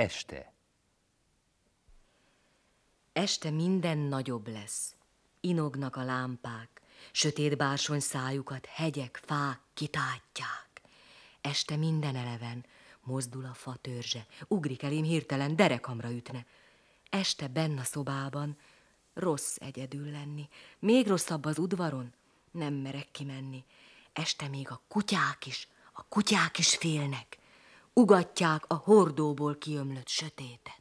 Este. Este minden nagyobb lesz. Inognak a lámpák, sötét bársony szájukat hegyek, fák kitátják. Este minden eleven, mozdul a fa törzse, ugrik elém hirtelen, derekamra ütne. Este benn a szobában, rossz egyedül lenni, még rosszabb az udvaron, nem merek kimenni. Este még a kutyák is, a kutyák is félnek ugatják a hordóból kiömlött sötétet.